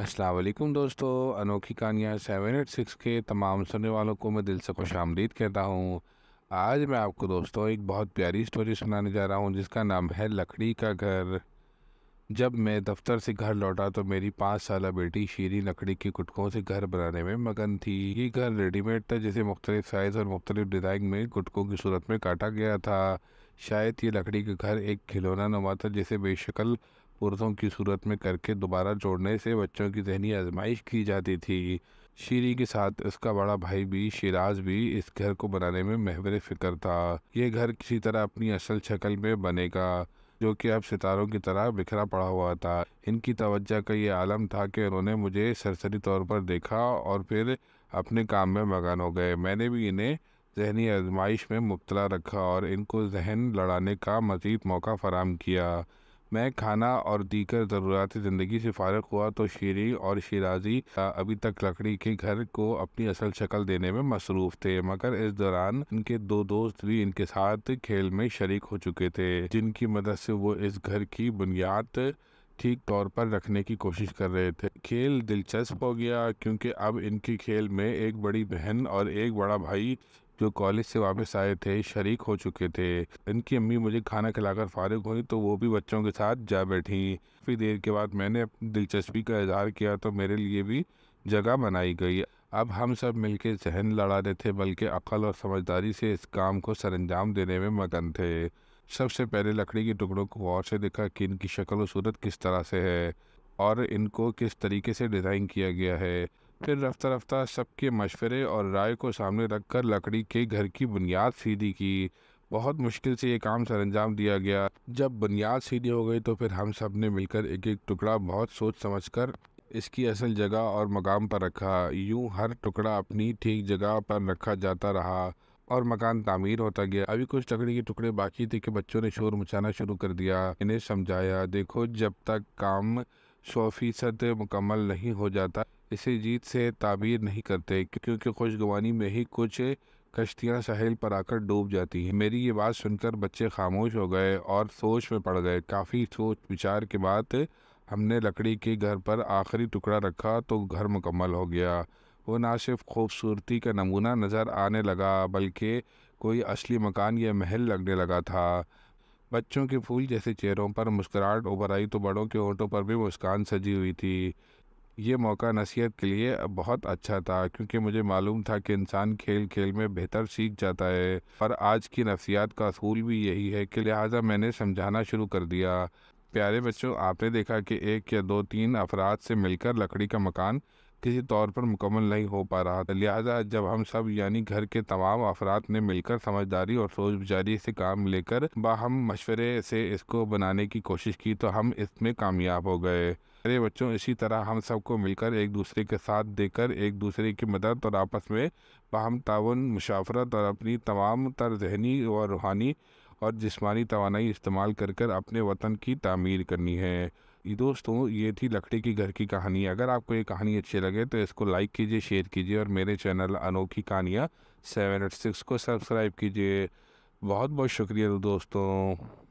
असलकुम दोस्तों अनोखी कहानियाँ सेवन एट सिक्स के तमाम सुनने वालों को मैं दिल से खुश आमदीद कहता हूँ आज मैं आपको दोस्तों एक बहुत प्यारी स्टोरी सुनाने जा रहा हूँ जिसका नाम है लकड़ी का घर जब मैं दफ्तर से घर लौटा तो मेरी पाँच साल बेटी शीरी लकड़ी के गुटकों से घर बनाने में मगन थी ये घर रेडीमेड था जिसे मुख्तलिफ साइज़ और मुख्तलिफ डिज़ाइन में गुटकों की सूरत में काटा गया था शायद ये लकड़ी का घर एक खिलौना नुमा था जिसे बेशकल पुरुषों की सूरत में करके दोबारा जोड़ने से बच्चों की जहनी आजमाइश की जाती थी शीरी के साथ इसका बड़ा भाई भी शिराज भी इस घर को बनाने में महवर फिक्र था ये घर किसी तरह अपनी असल शक्ल में बनेगा जो कि अब सितारों की तरह बिखरा पड़ा हुआ था इनकी तवज्जो का ये आलम था कि उन्होंने मुझे सरसरी तौर पर देखा और फिर अपने काम में मगन हो गए मैंने भी इन्हें जहनी आजमाइश में मुबतला रखा और इनको जहन लड़ाने का मज़ीद मौका फराम किया मैं खाना और दीकर ज़रूरत ज़िंदगी से फारग हुआ तो शेरी और शेराजी अभी तक लकड़ी के घर को अपनी असल शक्ल देने में मसरूफ थे मगर इस दौरान इनके दो दोस्त भी इनके साथ खेल में शरीक हो चुके थे जिनकी मदद से वो इस घर की बुनियाद ठीक तौर पर रखने की कोशिश कर रहे थे खेल दिलचस्प हो गया क्योंकि अब इनकी खेल में एक बड़ी बहन और एक बड़ा भाई जो कॉलेज से वापस आए थे शरीक हो चुके थे इनकी अम्मी मुझे खाना खिलाकर फारिग हुई तो वो भी बच्चों के साथ जा बैठी काफ़ी देर के बाद मैंने दिलचस्पी का इजहार किया तो मेरे लिए भी जगह बनाई गई अब हम सब मिलकर जहन लड़ा रहे थे बल्कि अकल और समझदारी से इस काम को सरंजाम देने में मगन थे सबसे पहले लकड़ी के टुकड़ों को गौर से देखा कि इनकी शक्ल और सूरत किस तरह से है और इनको किस तरीके से डिज़ाइन किया गया है फिर रफ्ता रफ्ता सबके मशवरे और राय को सामने रखकर लकड़ी के घर की बुनियाद सीधी की बहुत मुश्किल से ये काम सर अंजाम दिया गया जब बुनियाद सीधी हो गई तो फिर हम सब ने मिलकर एक एक टुकड़ा बहुत सोच समझ कर इसकी असल जगह और मकाम पर रखा यूँ हर टुकड़ा अपनी ठीक जगह पर रखा जाता रहा और मकान तामीर होता गया अभी कुछ लकड़ी के टुकड़े बाकी थे कि बच्चों ने शोर मचाना शुरू कर दिया इन्हें समझाया देखो जब तक काम सौ फीसद मुकम्मल नहीं हो जाता इसे जीत से ताबीर नहीं करते क्योंकि खुशगवानी में ही कुछ कश्तियाँ साहिल पर आकर डूब जाती हैं मेरी ये बात सुनकर बच्चे खामोश हो गए और सोच में पड़ गए काफ़ी सोच विचार के बाद हमने लकड़ी के घर पर आखिरी टुकड़ा रखा तो घर मुकम्मल हो गया वो ना सिर्फ खूबसूरती का नमूना नज़र आने लगा बल्कि कोई असली मकान या महल लगने लगा था बच्चों के फूल जैसे चेहरों पर मुस्कुराहट उभर आई तो बड़ों के होंठों पर भी मुस्कान सजी हुई थी ये मौका नसीहत के लिए बहुत अच्छा था क्योंकि मुझे मालूम था कि इंसान खेल खेल में बेहतर सीख जाता है पर आज की नफसियात का असूल भी यही है कि लिहाजा मैंने समझाना शुरू कर दिया प्यारे बच्चों आपने देखा कि एक या दो तीन अफराद से मिलकर लकड़ी का मकान किसी तौर पर मुकम्मल नहीं हो पा रहा था लिहाजा जब हम सब यानी घर के तमाम अफराद ने मिलकर समझदारी और सोच बुझारी से काम लेकर बाहम मशवरे से इसको बनाने की कोशिश की तो हम इसमें कामयाब हो गए अरे बच्चों इसी तरह हम सबको मिलकर एक दूसरे के साथ देकर एक दूसरे की मदद और आपस में बाहम ताउन मुशाफरत और अपनी तमाम तर जहनी और रूहानी और जिसमानी तोानाई इस्तेमाल कर कर अपने वतन की तमीर करनी है दोस्तों ये थी लकड़ी की घर की कहानी अगर आपको ये कहानी अच्छी लगे तो इसको लाइक कीजिए शेयर कीजिए और मेरे channel Anokhi Kahaniyan seven eight six को सब्सक्राइब कीजिए बहुत बहुत शुक्रिया दोस्तों